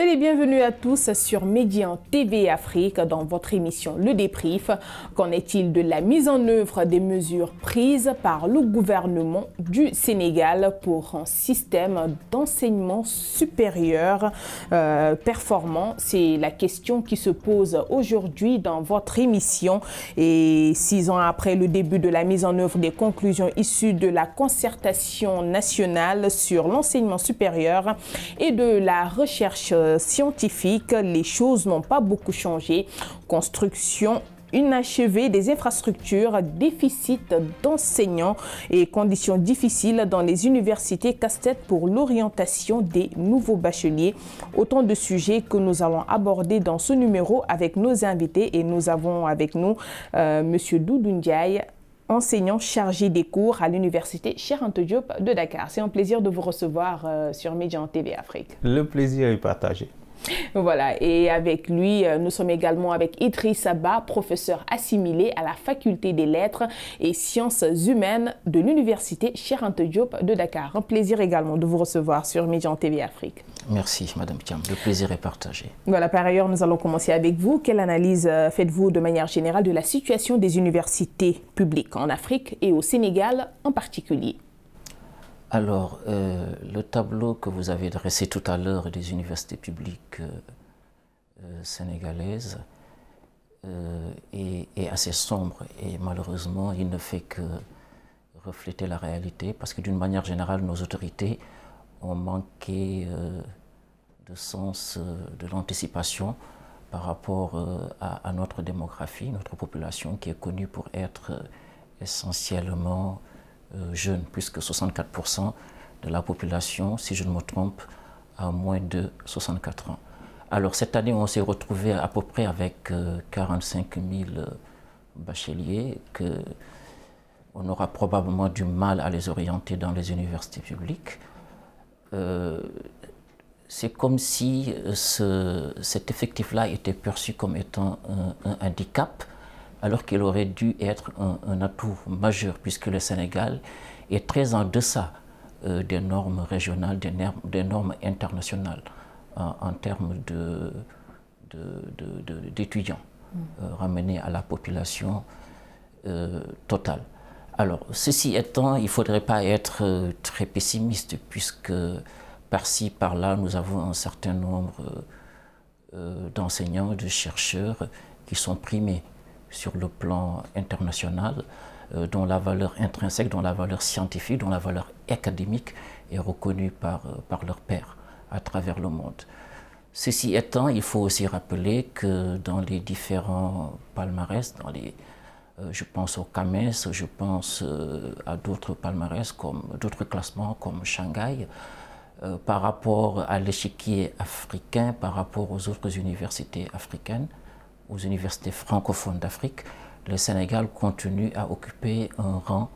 Bienvenue à tous sur Médian TV Afrique dans votre émission Le Débrief. Qu'en est-il de la mise en œuvre des mesures prises par le gouvernement du Sénégal pour un système d'enseignement supérieur euh, performant C'est la question qui se pose aujourd'hui dans votre émission. Et six ans après le début de la mise en œuvre des conclusions issues de la concertation nationale sur l'enseignement supérieur et de la recherche scientifique, les choses n'ont pas beaucoup changé. Construction inachevée des infrastructures, déficit d'enseignants et conditions difficiles dans les universités casse-tête pour l'orientation des nouveaux bacheliers. Autant de sujets que nous allons aborder dans ce numéro avec nos invités et nous avons avec nous euh, Monsieur Doudou enseignant chargé des cours à l'université Cher Diop de Dakar. C'est un plaisir de vous recevoir euh, sur Median TV Afrique. Le plaisir est partagé. Voilà, et avec lui, euh, nous sommes également avec Idriss Abba, professeur assimilé à la faculté des lettres et sciences humaines de l'université Cher Diop de Dakar. Un plaisir également de vous recevoir sur média TV Afrique. Merci, Madame Thiam. Le plaisir est partagé. Voilà, par ailleurs, nous allons commencer avec vous. Quelle analyse euh, faites-vous de manière générale de la situation des universités publiques en Afrique et au Sénégal en particulier Alors, euh, le tableau que vous avez dressé tout à l'heure des universités publiques euh, sénégalaises est, assez sombre et malheureusement, il ne fait que refléter la réalité parce que d'une manière générale, nos autorités ont manqué sens euh, de l'anticipation par rapport euh, à, notre démographie, notre population qui est connue pour être euh, essentiellement jeune, puisque 64% de la population, si je ne me trompe, a moins de 64 ans. Alors cette année, on s'est retrouvé à peu près avec 45 000 bacheliers que on aura probablement du mal à les orienter dans les universités publiques c'est comme si euh, cet effectif-là était perçu comme étant un, handicap, alors qu'il aurait dû être un, atout majeur, puisque le Sénégal est très en deçà euh, des normes régionales, des, normes internationales en, termes d'étudiants mm. euh, ramenés à la population totale. Alors, ceci étant, il ne faudrait pas être très pessimiste, puisque par-ci, par-là, nous avons un certain nombre euh, d'enseignants, de chercheurs qui sont primés sur le plan international, euh, dont la valeur intrinsèque, dont la valeur scientifique, dont la valeur académique est reconnue par, euh, par leurs pairs à travers le monde. Ceci étant, il faut aussi rappeler que dans les différents palmarès, je pense au CAMES, je pense à d'autres palmarès, comme d'autres classements comme Shanghai, euh, par rapport à l'échiquier africain, par rapport aux autres universités africaines, aux universités francophones d'Afrique, le Sénégal continue à occuper un rang.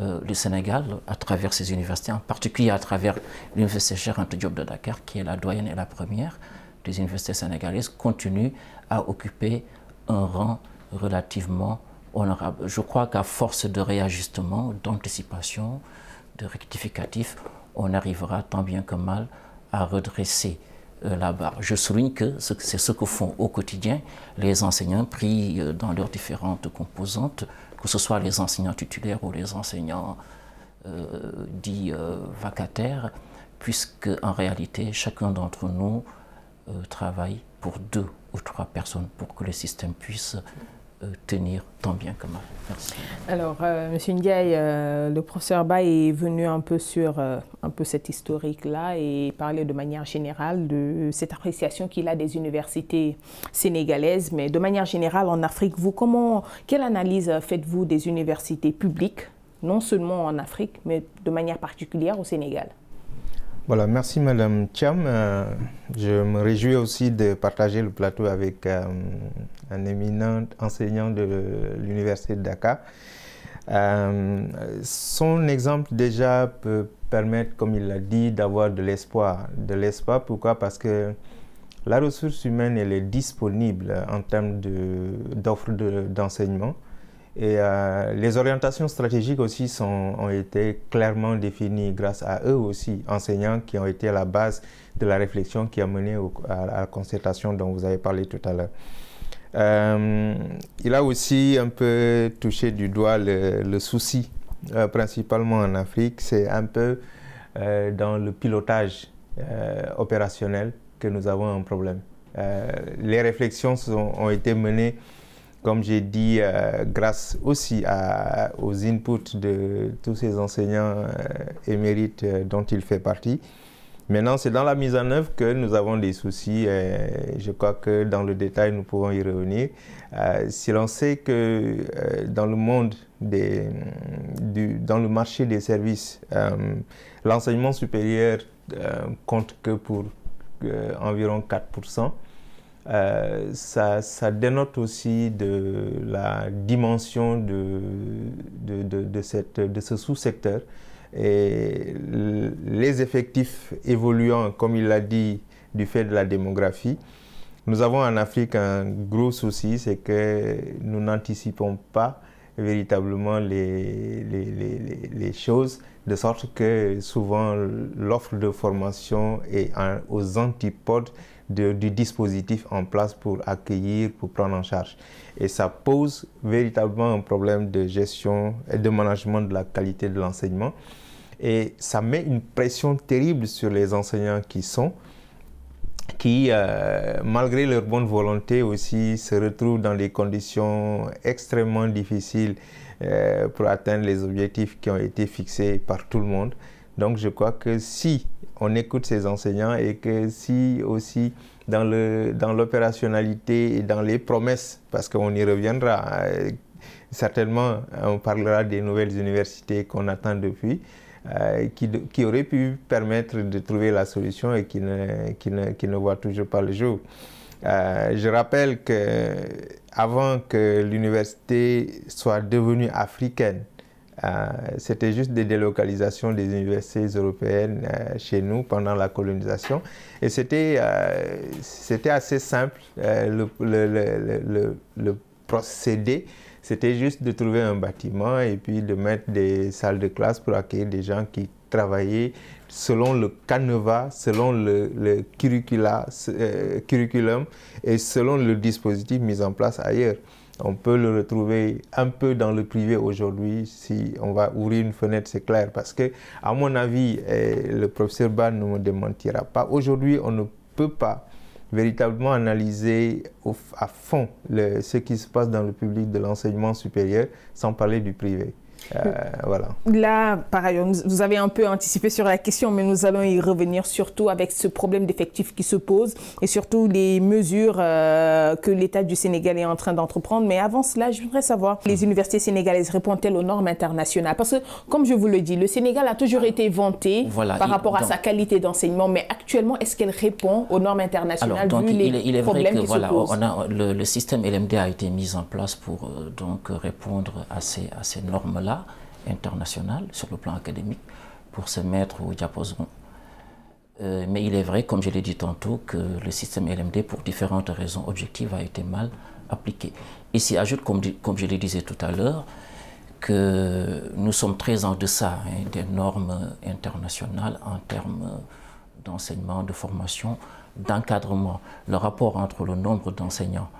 Euh, le Sénégal, à travers ses universités, en particulier à travers l'université Cher Diop de Dakar, qui est la doyenne et la première des universités sénégalaises, continue à occuper un rang relativement honorable. Je crois qu'à force de réajustement, d'anticipation, de rectificatif, on arrivera tant bien que mal à redresser euh, la barre. Je souligne que c'est ce que font au quotidien les enseignants pris euh, dans leurs différentes composantes, que ce soit les enseignants titulaires ou les enseignants euh, dits vacataires, puisque en réalité, chacun d'entre nous travaille pour deux ou trois personnes pour que le système puisse euh, tenir tant bien que mal. Alors, euh, Monsieur Ndiaye, euh, le professeur Ba est venu un peu sur un peu cet historique-là et parler de manière générale de cette appréciation qu'il a des universités sénégalaises, mais de manière générale en Afrique, vous, comment, quelle analyse faites-vous des universités publiques, non seulement en Afrique, mais de manière particulière au Sénégal voilà, merci Madame Thiam. Euh, je me réjouis aussi de partager le plateau avec euh, un éminent enseignant de l'Université de Dakar. Euh, son exemple déjà peut permettre, comme il l'a dit, d'avoir de l'espoir. De l'espoir, pourquoi Parce que la ressource humaine, elle est disponible en termes d'offres d'enseignement. Et euh, les orientations stratégiques aussi ont été clairement définies grâce à eux aussi, enseignants qui ont été à la base de la réflexion qui a mené à, la concertation dont vous avez parlé tout à l'heure. Euh, il a aussi un peu touché du doigt le, souci, euh, principalement en Afrique, c'est un peu dans le pilotage opérationnel que nous avons un problème. les réflexions ont été menées comme j'ai dit, euh, grâce aussi aux inputs de tous ces enseignants euh, émérites euh, dont il fait partie. Maintenant, c'est dans la mise en œuvre que nous avons des soucis. je crois que dans le détail, nous pouvons y revenir. si l'on sait que dans le monde, dans le marché des services, l'enseignement supérieur compte que pour environ 4%. Euh, ça, dénote aussi de la dimension de, de, ce sous-secteur. Et les effectifs évoluant, comme il l'a dit, du fait de la démographie, nous avons en Afrique un gros souci, c'est que nous n'anticipons pas véritablement les, choses, de sorte que souvent l'offre de formation est aux antipodes du dispositif en place pour accueillir, pour prendre en charge. Et ça pose véritablement un problème de gestion et de management de la qualité de l'enseignement. Et ça met une pression terrible sur les enseignants qui sont, qui, euh, malgré leur bonne volonté aussi, se retrouvent dans des conditions extrêmement difficiles euh, pour atteindre les objectifs qui ont été fixés par tout le monde. Donc je crois que si on écoute ses enseignants et que si aussi dans l'opérationnalité dans et dans les promesses, parce qu'on y reviendra, euh, certainement on parlera des nouvelles universités qu'on attend depuis, euh, qui, qui, aurait pu permettre de trouver la solution et qui ne, qui voit toujours pas le jour. Euh, je rappelle que avant que l'université soit devenue africaine, euh, c'était juste des délocalisations des universités européennes euh, chez nous pendant la colonisation. Et c'était euh, assez simple, le, procédé c'était juste de trouver un bâtiment et puis de mettre des salles de classe pour accueillir des gens qui travaillaient selon le canevas, selon le, curriculum et selon le dispositif mis en place ailleurs. On peut le retrouver un peu dans le privé aujourd'hui si on va ouvrir une fenêtre, c'est clair. Parce que, à mon avis, eh, le professeur Ban ne me démentira pas. Aujourd'hui, on ne peut pas véritablement analyser à fond ce qui se passe dans le public de l'enseignement supérieur sans parler du privé. Euh, voilà. Là, par ailleurs, vous avez un peu anticipé sur la question, mais nous allons y revenir surtout avec ce problème d'effectifs qui se pose et surtout les mesures euh, que l'État du Sénégal est en train d'entreprendre. Mais avant cela, je voudrais savoir, les mm. universités sénégalaises répondent-elles aux normes internationales Parce que, comme je vous le dis, le Sénégal a toujours été vanté par rapport à sa qualité d'enseignement, mais actuellement, est-ce qu'elle répond aux normes internationales donc, vu il, les est problèmes vrai que, le, système LMD a été mis en place pour euh, donc répondre à ces, à ces normes-là international, sur le plan académique, pour se mettre au diapason. Euh, mais il est vrai, comme je l'ai dit tantôt, que le système LMD, pour différentes raisons objectives, a été mal appliqué. Et s'y ajoute, comme, comme, je le disais tout à l'heure, que nous sommes très en deçà hein, des normes internationales en termes d'enseignement, de formation, d'encadrement. Le rapport entre le nombre d'enseignants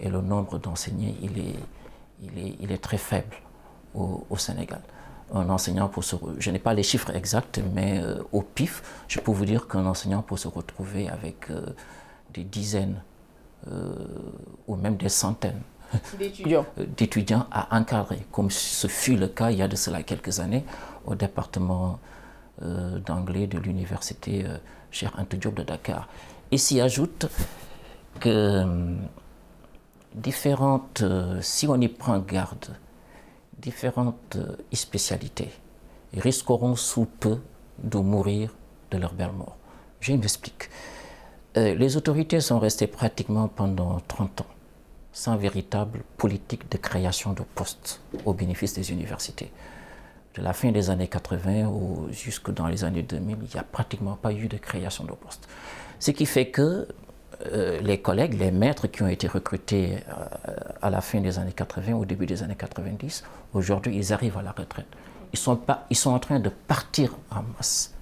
et le nombre d'enseignés, il, est, il est très faible au, Sénégal un enseignant pour se... Je n'ai pas les chiffres exacts, mais euh, au pif, je peux vous dire qu'un enseignant peut se retrouver avec euh, des dizaines euh, ou même des centaines d'étudiants à encadrer, comme ce fut le cas il y a de cela quelques années au département d'anglais de l'université Cher Diop de Dakar. Et s'y ajoute que différentes, si on y prend garde, différentes euh, spécialités et risqueront sous peu de mourir de leur belle mort. Je m'explique. Euh, les autorités sont restées pratiquement pendant 30 ans sans véritable politique de création de postes au bénéfice des universités. De la fin des années 80 jusque dans les années 2000, il n'y a pratiquement pas eu de création de postes. Ce qui fait que euh, les collègues, les maîtres qui ont été recrutés euh, à la fin des années 80, au début des années 90, aujourd'hui, ils arrivent à la retraite. Ils sont, pas, ils sont en train de partir en masse.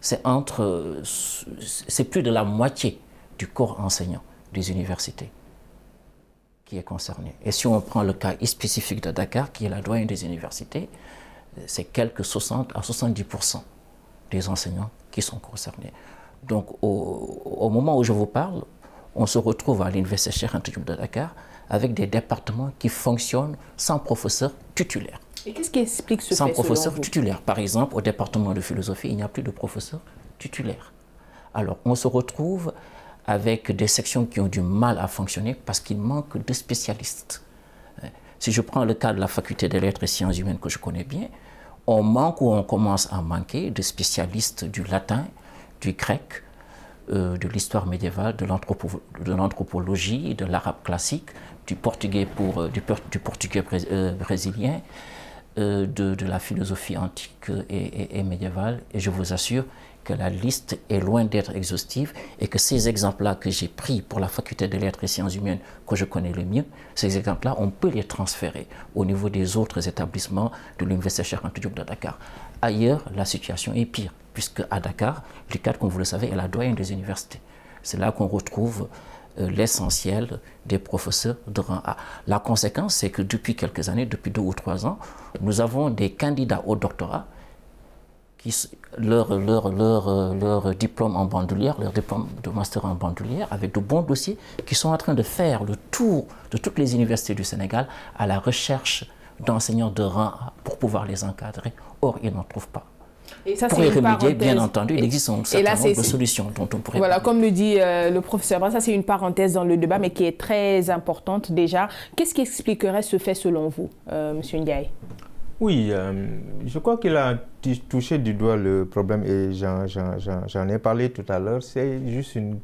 C'est entre, euh, c'est plus de la moitié du corps enseignant des universités qui est concerné. Et si on prend le cas spécifique de Dakar, qui est la doyenne des universités, c'est quelques 60 à 70% des enseignants qui sont concernés. Donc, au, moment où je vous parle, on se retrouve à l'université cher Anta de Dakar avec des départements qui fonctionnent sans professeur tutulaire. Et qu'est-ce qui explique ce Sans professeurs professeur Par exemple, au département de philosophie, il n'y a plus de professeur titulaire. Alors, on se retrouve avec des sections qui ont du mal à fonctionner parce qu'il manque de spécialistes. Hein. Si je prends le cas de la faculté des lettres et sciences humaines que je connais bien, on manque ou on commence à manquer de spécialistes du latin, du grec, euh, de l'histoire médiévale, de l'anthropologie, de l'arabe classique, du portugais, pour, euh, du, portugais euh, brésilien, de, la philosophie antique et, médiévale. Et je vous assure que la liste est loin d'être exhaustive et que ces exemples-là que j'ai pris pour la faculté de lettres et sciences humaines que je connais le mieux, ces exemples-là, on peut les transférer au niveau des autres établissements de l'Université Charente Diop de Dakar. Ailleurs, la situation est pire puisque à Dakar, l'ICAT, comme vous le savez, est la doyenne des universités. C'est là qu'on retrouve euh, l'essentiel des professeurs de rang A. La conséquence, c'est que depuis quelques années, depuis deux ou trois ans, nous avons des candidats au doctorat qui, leur, leur, leur, euh, leur diplôme en bandoulière, leur diplôme de master en bandoulière, avec de bons dossiers, qui sont en train de faire le tour de toutes les universités du Sénégal à la recherche d'enseignants de rang A pour pouvoir les encadrer. Or, ils n'en trouvent pas ça, pour les remédier, bien entendu, il existe un certain de solutions dont on pourrait Voilà, comme le dit euh, le professeur ça c'est une parenthèse dans le débat, mais qui est très importante déjà. Qu'est-ce qui expliquerait ce fait selon vous, euh, Monsieur M. Ndiaye oui, euh, je crois qu'il a touché du doigt le problème et j'en ai parlé tout à l'heure. C'est juste une,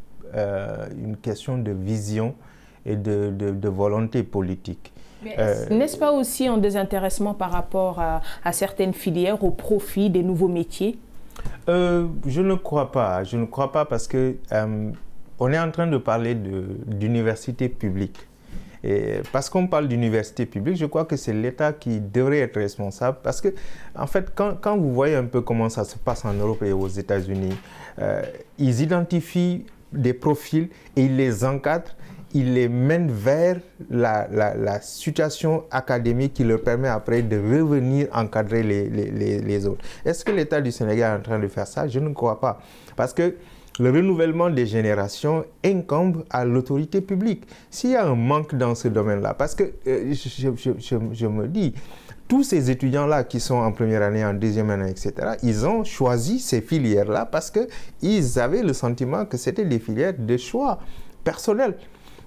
question de vision et de volonté politique. Euh, n'est-ce pas aussi un désintéressement par rapport à, certaines filières au profit des nouveaux métiers euh, Je ne crois pas. Je ne crois pas parce que euh, on est en train de parler d'université publique. Et parce qu'on parle d'université publique, je crois que c'est l'État qui devrait être responsable. Parce que, en fait, quand, quand, vous voyez un peu comment ça se passe en Europe et aux États-Unis, ils identifient des profils et ils les encadrent il les mène vers la, situation académique qui leur permet après de revenir encadrer les, autres. Est-ce que l'État du Sénégal est en train de faire ça Je ne crois pas. Parce que le renouvellement des générations incombe à l'autorité publique. S'il y a un manque dans ce domaine-là, parce que euh, je, je, me dis, tous ces étudiants-là qui sont en première année, en deuxième année, etc., ils ont choisi ces filières-là parce qu'ils avaient le sentiment que c'était des filières de choix personnel.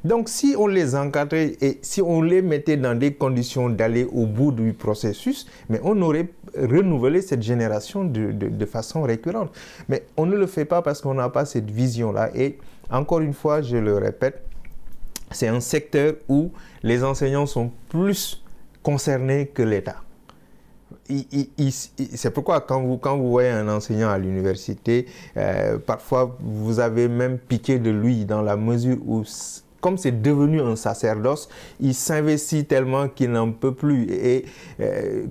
Donc si on les encadrait et si on les mettait dans des conditions d'aller au bout du processus, mais on aurait renouvelé cette génération de, façon récurrente. Mais on ne le fait pas parce qu'on n'a pas cette vision-là. Et encore une fois, je le répète, c'est un secteur où les enseignants sont plus concernés que l'État. C'est pourquoi quand vous, quand vous voyez un enseignant à l'université, euh, parfois vous avez même piqué de lui dans la mesure où comme c'est devenu un sacerdoce, il s'investit tellement qu'il n'en peut plus. Et euh,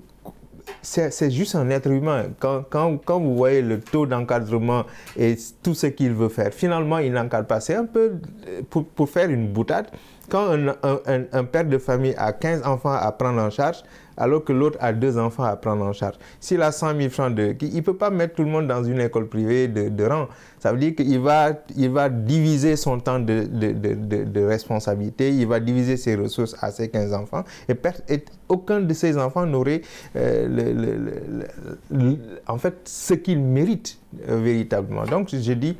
c'est juste un être humain. Quand, quand, vous voyez le taux d'encadrement et tout ce qu'il veut faire, finalement, il n'encadre pas. C'est un peu euh, pour, faire une boutade. Quand un père de famille a 15 enfants à prendre en charge, alors que l'autre a deux enfants à prendre en charge. S'il a 100 000 francs, de, il ne peut pas mettre tout le monde dans une école privée de, rang. Ça veut dire qu'il va, il va diviser son temps de, responsabilité, il va diviser ses ressources à ses 15 enfants et, aucun de ses enfants n'aurait euh, en fait ce qu'il mérite euh, véritablement. Donc je dis,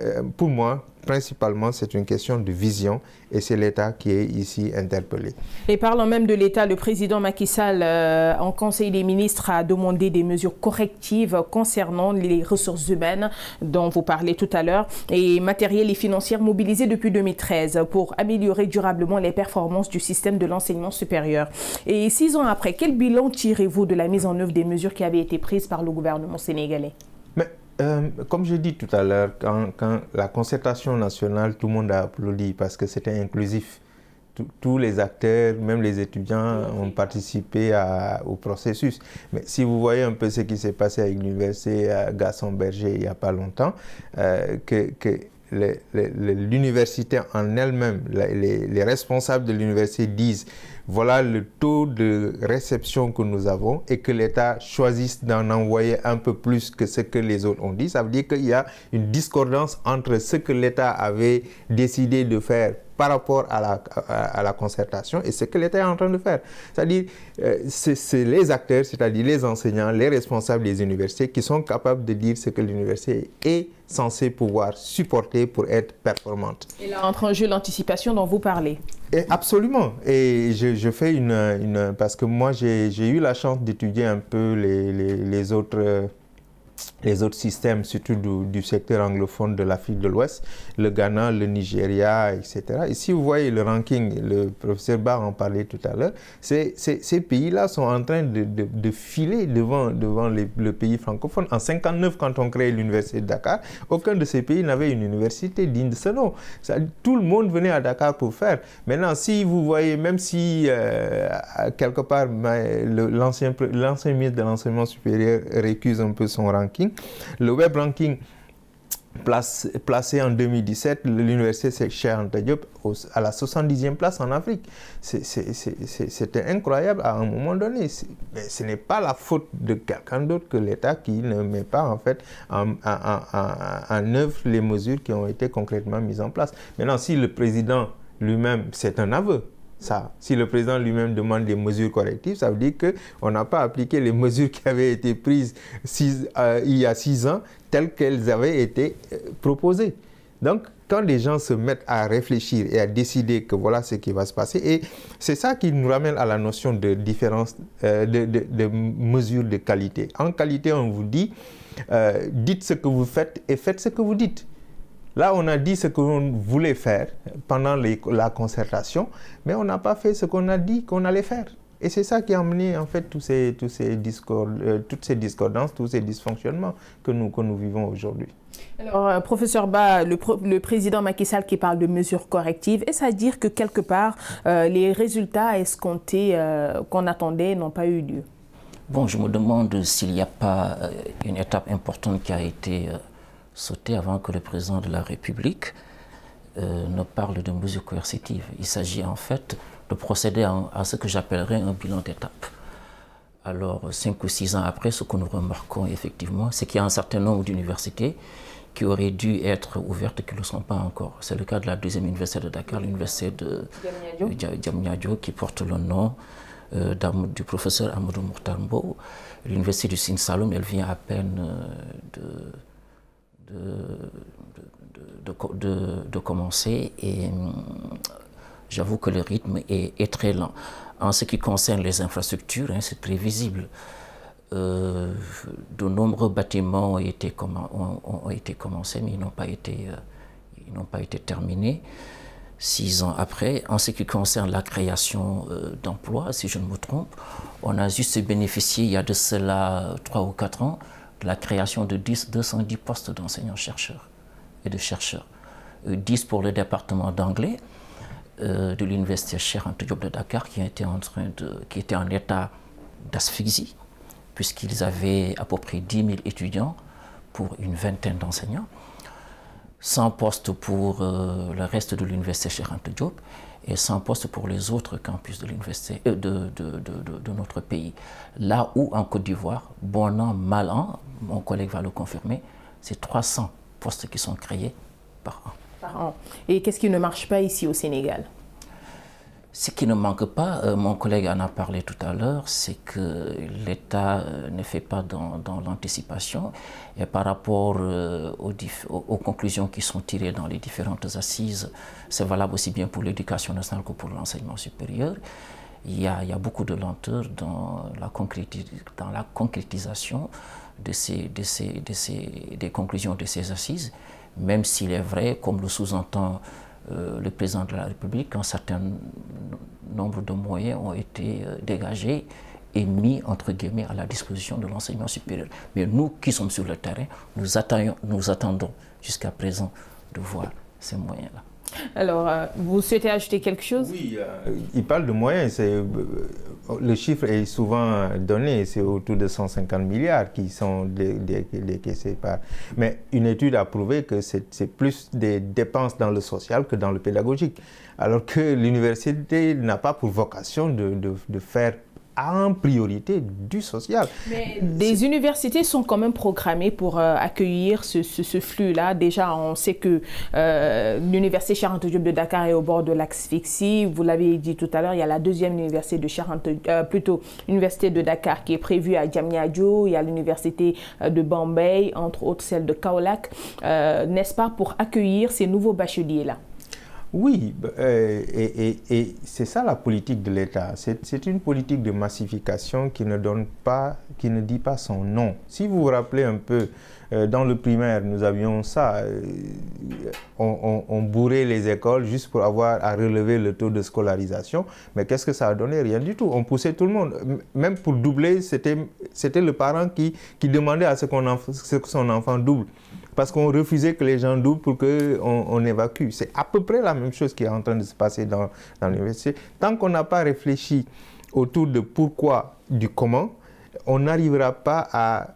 euh, pour moi, principalement, c'est une question de vision et c'est l'État qui est ici interpellé. Et parlant même de l'État, le président Macky Sall, euh, en Conseil des ministres, a demandé des mesures correctives concernant les ressources humaines dont vous parlez tout à l'heure et matérielles et financières mobilisées depuis 2013 pour améliorer durablement les performances du système de l'enseignement supérieur. Et six ans après, quel bilan tirez-vous de la mise en œuvre des mesures qui avaient été prises par le gouvernement sénégalais euh, comme je dis tout à l'heure, quand, la concertation nationale, tout le monde a applaudi parce que c'était inclusif. tous les acteurs, même les étudiants, ont participé au processus. Mais si vous voyez un peu ce qui s'est passé avec l'université Gasson Berger il n'y a pas longtemps, euh, que, l'université en elle-même, les responsables de l'université disent voilà le taux de réception que nous avons et que l'État choisisse d'en envoyer un peu plus que ce que les autres ont dit, ça veut dire qu'il y a une discordance entre ce que l'État avait décidé de faire par rapport à la, à, la concertation et ce qu'elle était en train de faire. C'est-à-dire, euh, c'est les acteurs, c'est-à-dire les enseignants, les responsables des universités qui sont capables de dire ce que l'université est censée pouvoir supporter pour être performante. Et là entre en jeu l'anticipation dont vous parlez. Et absolument. Et je, je fais une, une, Parce que moi, j'ai eu la chance d'étudier un peu les, les, les autres euh, les autres systèmes, surtout du, secteur anglophone de l'Afrique de l'Ouest, le Ghana, le Nigeria, etc. Et si vous voyez le ranking, le professeur Barr en parlait tout à l'heure, ces, ces pays-là sont en train de, de, filer devant, devant les, le pays francophone. En 59, quand on crée l'université de Dakar, aucun de ces pays n'avait une université digne de ce nom. Ça, tout le monde venait à Dakar pour faire. Maintenant, si vous voyez, même si euh, quelque part l'ancien ministre de l'enseignement supérieur récuse un peu son ranking, le web ranking placé en 2017, l'université Cheikh Diop à la 70e place en Afrique. C'était incroyable à un moment donné. ce n'est pas la faute de quelqu'un d'autre que l'État qui ne met pas en fait en œuvre les mesures qui ont été concrètement mises en place. Maintenant, si le président lui-même, c'est un aveu, si le président lui-même demande des mesures correctives, ça veut dire qu'on n'a pas appliqué les mesures qui avaient été prises euh, il y a six ans telles qu'elles avaient été euh, proposées. Donc, quand les gens se mettent à réfléchir et à décider que voilà ce qui va se passer, et c'est ça qui nous ramène à la notion de différence, euh, de, de, de, de qualité. En qualité, on vous dit, dites ce que vous faites et faites ce que vous dites. Là, on a dit ce qu'on voulait faire pendant la concertation, mais on n'a pas fait ce qu'on a dit qu'on allait faire. Et c'est ça qui a amené en fait tous ces, tous euh, toutes ces discordances, tous ces dysfonctionnements que nous, vivons aujourd'hui. Alors, euh, professeur Ba, le, président Macky Sall qui parle de mesures correctives, est-ce à dire que quelque part, euh, les résultats escomptés qu'on attendait n'ont pas eu lieu Bon, je me demande s'il n'y a pas une étape importante qui a été sauter avant que le président de la République euh, ne parle de mesures coercitives. Il s'agit en fait de procéder à, ce que j'appellerais un bilan d'étape. Alors, cinq ou six ans après, ce que nous remarquons effectivement, c'est qu'il y a un certain nombre d'universités qui auraient dû être ouvertes qui ne le sont pas encore. C'est le cas de la deuxième université de Dakar, l'université de Diamniadio, qui porte le nom euh, du professeur Amadou Murtambo. L'université du Sinsaloum, elle vient à peine euh, de de, de, de commencer et hum, j'avoue que le rythme est, très lent. En ce qui concerne les infrastructures, hein, c'est prévisible. Euh, de nombreux bâtiments ont été, ont, ont été commencés, mais ils n'ont pas, été, euh, pas été terminés. Six ans après, en ce qui concerne la création euh, d'emplois, si je ne me trompe, on a juste bénéficié il y a de cela trois ou quatre ans la création de 210 postes d'enseignants-chercheurs et de chercheurs. 10 euh, pour le département d'anglais euh, de l'université Cher Diop de Dakar qui, était en train état d'asphyxie puisqu'ils avaient à peu près 10 000 étudiants pour une vingtaine d'enseignants, 100 postes pour euh, le reste de l'université Cher Diop et 100 postes pour les autres campus de l'université euh, de, de, notre pays. Là où en Côte d'Ivoire, bon an, mal an, mon collègue va le confirmer, c'est 300 postes qui sont créés par an. Par an. Et qu'est-ce qui ne marche pas ici au Sénégal ce qui ne manque pas, euh, mon collègue en a parlé tout à l'heure, c'est que l'État euh, ne fait pas dans, l'anticipation. Et par rapport euh, aux, aux, conclusions qui sont tirées dans les différentes assises, c'est valable aussi bien pour l'éducation nationale que pour l'enseignement supérieur. Il y, a, beaucoup de lenteur dans la, dans la concrétisation de ces, des conclusions de ces assises, même s'il est vrai, comme le sous-entend euh, le président de la République, un certain nombre de moyens ont été euh, dégagés et mis, entre guillemets, à la disposition de l'enseignement supérieur. Mais nous qui sommes sur le terrain, nous, nous attendons jusqu'à présent de voir ces moyens-là. Alors, euh, vous souhaitez ajouter quelque chose Oui, euh, il parle de moyens. Euh, le chiffre est souvent donné, c'est autour de 150 milliards qui sont décaissés par. Mais une étude a prouvé que c'est plus des dépenses dans le social que dans le pédagogique. Alors que l'université n'a pas pour vocation de, de faire en priorité du social. des universités sont quand même programmées pour euh, accueillir ce, flux-là. Déjà, on sait que euh, l'université charente de Dakar est au bord de l'asphyxie. Vous l'avez dit tout à l'heure, il y a la deuxième université de Charente, euh, plutôt université de Dakar qui est prévue à Djamniadjo. Il y a l'université de Bombay, entre autres celle de Kaolac. N'est-ce pas pour accueillir ces nouveaux bacheliers-là? Oui, bah, euh, et, c'est ça la politique de l'État. C'est une politique de massification qui ne donne pas, qui ne dit pas son nom. Si vous vous rappelez un peu, euh, dans le primaire, nous avions ça. Euh, on, bourrait les écoles juste pour avoir à relever le taux de scolarisation. Mais qu'est-ce que ça a donné Rien du tout. On poussait tout le monde. Même pour doubler, c'était le parent qui, qui demandait à ce, qu'on que son enfant double parce qu'on refusait que les gens doublent pour qu'on on évacue. C'est à peu près la même chose qui est en train de se passer dans, l'université. Tant qu'on n'a pas réfléchi autour de pourquoi, du comment, on n'arrivera pas à,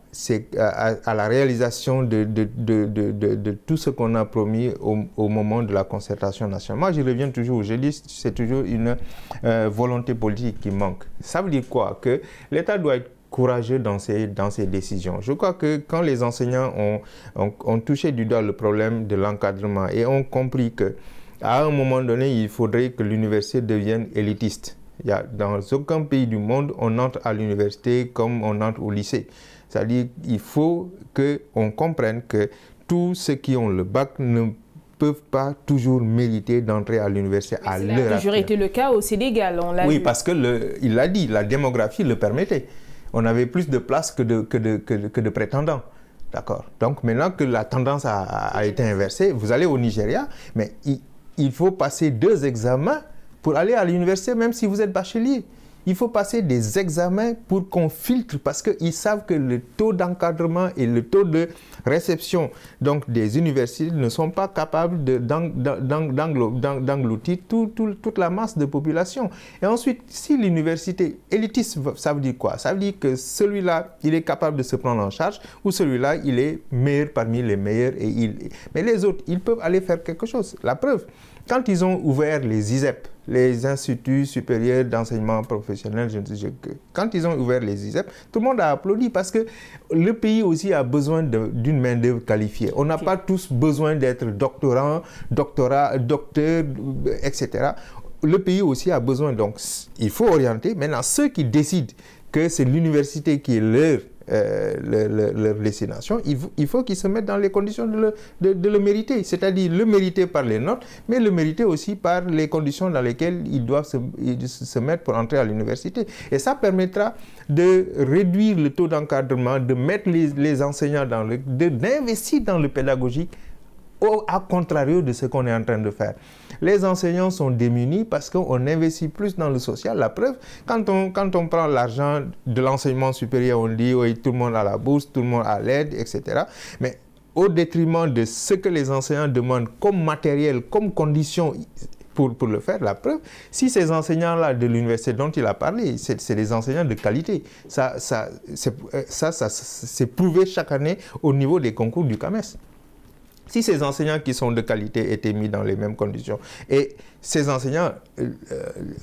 la réalisation de, de, tout ce qu'on a promis au, moment de la concertation nationale. Moi, je reviens toujours, je dis c'est toujours une euh, volonté politique qui manque. Ça veut dire quoi Que l'État doit être courageux dans ces, dans ces décisions. Je crois que quand les enseignants ont, ont, touché du doigt le problème de l'encadrement et ont compris que à un moment donné, il faudrait que l'université devienne élitiste. Il y a, dans aucun pays du monde, on entre à l'université comme on entre au lycée. C'est-à-dire qu'il faut qu'on comprenne que tous ceux qui ont le bac ne peuvent pas toujours mériter d'entrer à l'université à l'heure. Ça a toujours été le cas au Sénégal, on l'a Oui, parce que il l'a dit, la démographie le permettait on avait plus de place que de, prétendants. D'accord. Donc maintenant que la tendance a, été inversée, vous allez au Nigeria, mais il, il faut passer deux examens pour aller à l'université, même si vous êtes bachelier il faut passer des examens pour qu'on filtre parce qu'ils savent que le taux d'encadrement et le taux de réception donc des universités ne sont pas capables d'engloutir toute la masse de population. Et ensuite, si l'université élitiste, ça veut dire quoi Ça veut dire que celui-là, il est capable de se prendre en charge ou celui-là, il est meilleur parmi les meilleurs. Et il... Mais les autres, ils peuvent aller faire quelque chose. La preuve, quand ils ont ouvert les ISEP, les instituts supérieurs d'enseignement professionnel, je ne sais que. Quand ils ont ouvert les ISEP, tout le monde a applaudi parce que le pays aussi a besoin d'une main-d'œuvre qualifiée. On n'a pas tous besoin d'être doctorant, doctorat, docteur, euh, etc. Le pays aussi a besoin, donc il faut orienter. Maintenant, ceux qui décident que c'est l'université qui est leur euh, il, faut qu'ils se mettent dans les conditions de le, de, le mériter, c'est-à-dire le mériter par les notes, mais le mériter aussi par les conditions dans lesquelles ils doivent se, se mettre pour entrer à l'université. Et ça permettra de réduire le taux d'encadrement, de mettre les, enseignants dans le... d'investir dans le pédagogique, au, à contrario de ce qu'on est en train de faire. Les enseignants sont démunis parce qu'on investit plus dans le social. La preuve, quand on, quand on prend l'argent de l'enseignement supérieur, on dit oui, tout le monde a la bourse, tout le monde a l'aide, etc. Mais au détriment de ce que les enseignants demandent comme matériel, comme condition pour, pour, le faire, la preuve, si ces enseignants-là de l'université dont il a parlé, c'est des enseignants de qualité. Euh, ça, ça c'est prouvé chaque année au niveau des concours du CAMES si ces enseignants qui sont de qualité étaient mis dans les mêmes conditions. Et ces enseignants euh,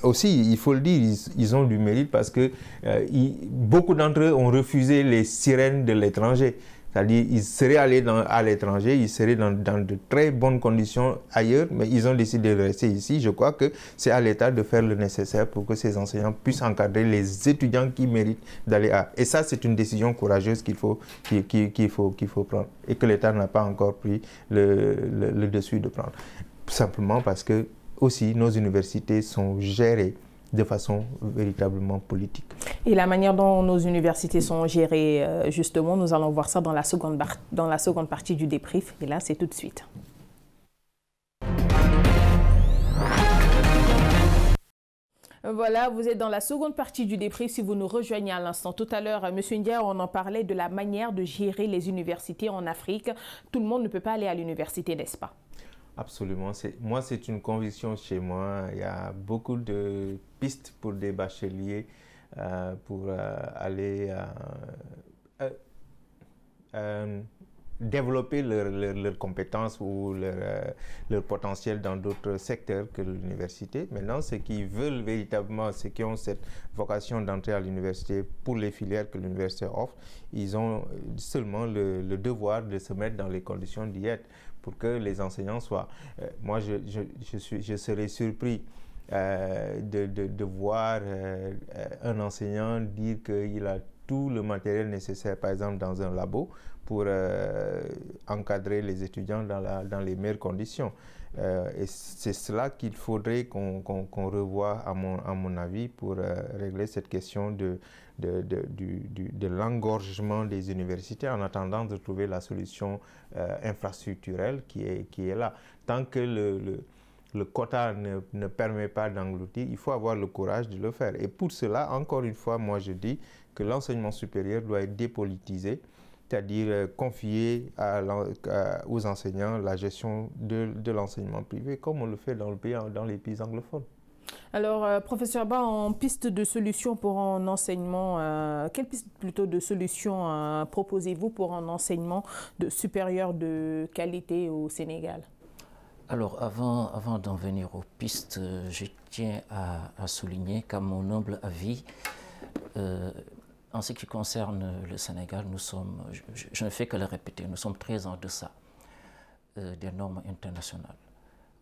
aussi, il faut le dire, ils, ont du mérite parce que euh, beaucoup d'entre eux ont refusé les sirènes de l'étranger. C'est-à-dire, ils seraient allés à l'étranger, ils seraient dans, de très bonnes conditions ailleurs, mais ils ont décidé de rester ici. Je crois que c'est à l'État de faire le nécessaire pour que ces enseignants puissent encadrer les étudiants qui méritent d'aller à. Et ça, c'est une décision courageuse qu'il faut, qu'il faut, qu'il faut prendre et que l'État n'a pas encore pris le, dessus de prendre. simplement parce que, aussi, nos universités sont gérées de façon véritablement politique. Et la manière dont nos universités sont gérées, euh, justement, nous allons voir ça dans la seconde, dans la seconde partie du débrief. Et là, c'est tout de suite. Voilà, vous êtes dans la seconde partie du débrief si vous nous rejoignez à l'instant. Tout à l'heure, euh, M. Ndiaye, on en parlait de la manière de gérer les universités en Afrique. Tout le monde ne peut pas aller à l'université, n'est-ce pas Absolument. Moi, c'est une conviction chez moi. Il y a beaucoup de pistes pour des bacheliers euh, pour euh, aller euh, développer leurs compétences ou leur, potentiel dans d'autres secteurs que l'université. Maintenant, ceux qui veulent véritablement, ceux qui ont cette vocation d'entrer à l'université pour les filières que l'université offre, ils ont seulement le devoir de se mettre dans les conditions d'y être pour que les enseignants soient. Euh, moi, je, je, serais surpris euh, de, voir euh, un enseignant dire qu'il a tout le matériel nécessaire, par exemple, dans un labo, pour euh, encadrer les étudiants dans, dans les meilleures conditions. Euh, et c'est cela qu'il faudrait qu'on revoie, à mon, à mon, avis, pour euh, régler cette question de, de, de, l'engorgement des universités en attendant de trouver la solution infrastructurelle qui est, qui est là. Tant que le, le le quota ne, ne permet pas d'engloutir, il faut avoir le courage de le faire. Et pour cela, encore une fois, moi je dis que l'enseignement supérieur doit être dépolitisé c'est-à-dire euh, confier aux enseignants la gestion de, l'enseignement privé, comme on le fait dans, le dans les pays anglophones. Alors, euh, professeur Ba, en piste de solution pour un enseignement, euh, quelle piste plutôt de solution proposez-vous pour un enseignement de, supérieur de qualité au Sénégal Alors, avant, avant d'en venir aux pistes, je tiens à, à souligner qu'à mon humble avis, en ce qui concerne le Sénégal, nous sommes, je, ne fais que le répéter, nous sommes très en deçà euh, des normes internationales.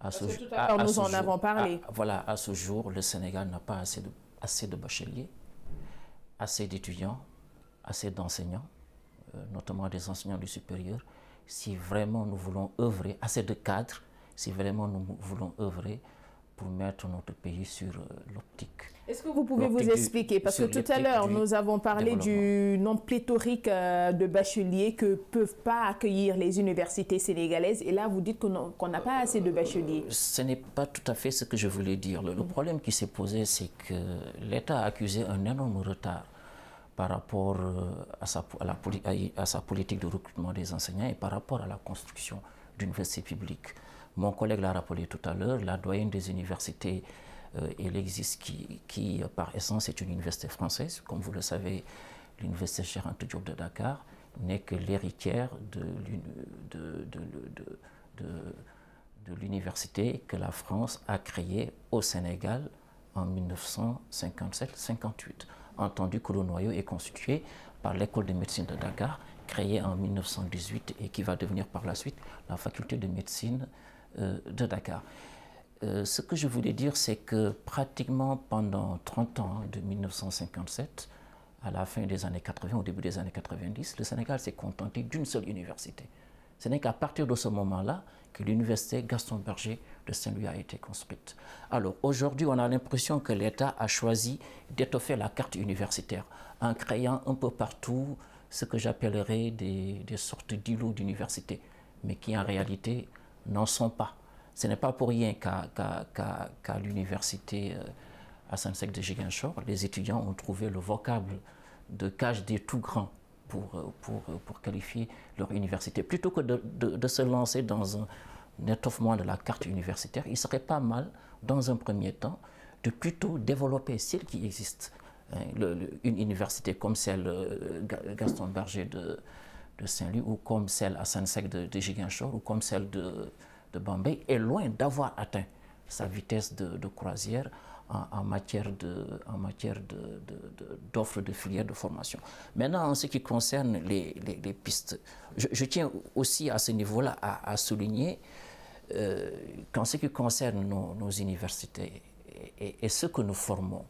À à, nous en avons parlé. voilà, à ce jour, le Sénégal n'a pas assez de, assez bacheliers, assez d'étudiants, assez d'enseignants, euh, notamment des enseignants du supérieur. Si vraiment nous voulons œuvrer, assez de cadres, si vraiment nous voulons œuvrer pour mettre notre pays sur euh, l'optique. Est-ce que vous pouvez vous expliquer Parce que tout à l'heure, nous avons parlé du nombre pléthorique euh, de bacheliers que peuvent pas accueillir les universités sénégalaises. Et là, vous dites qu'on n'a pas euh, assez de bacheliers. Ce n'est pas tout à fait ce que je voulais dire. Le, mm-hmm. problème qui s'est posé, c'est que l'État a accusé un énorme retard par rapport à sa, à sa politique de recrutement des enseignants et par rapport à la construction d'universités publiques. Mon collègue l'a rappelé tout à l'heure, la doyenne des universités, euh, elle existe qui, euh, par essence, est une université française. Comme vous le savez, l'université Charente Diop de Dakar n'est que l'héritière de, de l'université que la France a créée au Sénégal en 1957-58. Entendu que le noyau est constitué par l'école de médecine de Dakar, créée en 1918 et qui va devenir par la suite la faculté de médecine euh, de Dakar. Euh, ce que je voulais dire, c'est que pratiquement pendant 30 ans, hein, de 1957 à la fin des années 80, au début des années 90, le Sénégal s'est contenté d'une seule université. Ce n'est qu'à partir de ce moment-là que l'université Gaston Berger de Saint-Louis a été construite. Alors aujourd'hui, on a l'impression que l'État a choisi d'étoffer la carte universitaire en créant un peu partout ce que j'appellerais des, sortes d'îlots d'université, mais qui en réalité n'en sont pas. Ce n'est pas pour rien qu'à l'université euh, à Saint-Sec de Giguinchor, les étudiants ont trouvé le vocable de cache des tout grands pour, euh, euh, pour, qualifier leur université. Plutôt que de, se lancer dans un, étoffement de la carte universitaire, il serait pas mal, dans un premier temps, de plutôt développer celle qui existe. Hein, une université comme celle de Gaston Berger de, de Saint-Louis ou comme celle à Saint-Sec de, de ou comme celle de, de Bombay est loin d'avoir atteint sa vitesse de, croisière en, matière de de d'offres de, de filières de formation. Maintenant, en ce qui concerne les, pistes, je, tiens aussi à ce niveau-là à, souligner euh, qu'en ce qui concerne nos, universités et, et, ce que nous formons,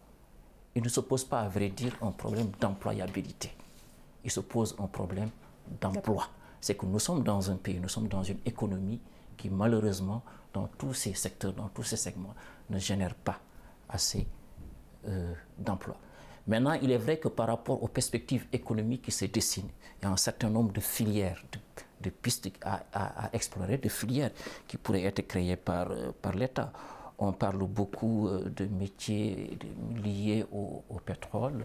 il ne se pose pas à vrai dire un problème d'employabilité. Il se pose un problème d'emploi. C'est que nous sommes dans un pays, nous sommes dans une économie qui malheureusement, dans tous ces secteurs, dans tous ces segments, ne génère pas assez euh, d'emplois. Maintenant, il est vrai que par rapport aux perspectives économiques qui se dessinent, il y a un certain nombre de filières, de, pistes à, explorer, de filières qui pourraient être créées par, euh, par l'État. On parle beaucoup euh, de métiers liés au, au pétrole,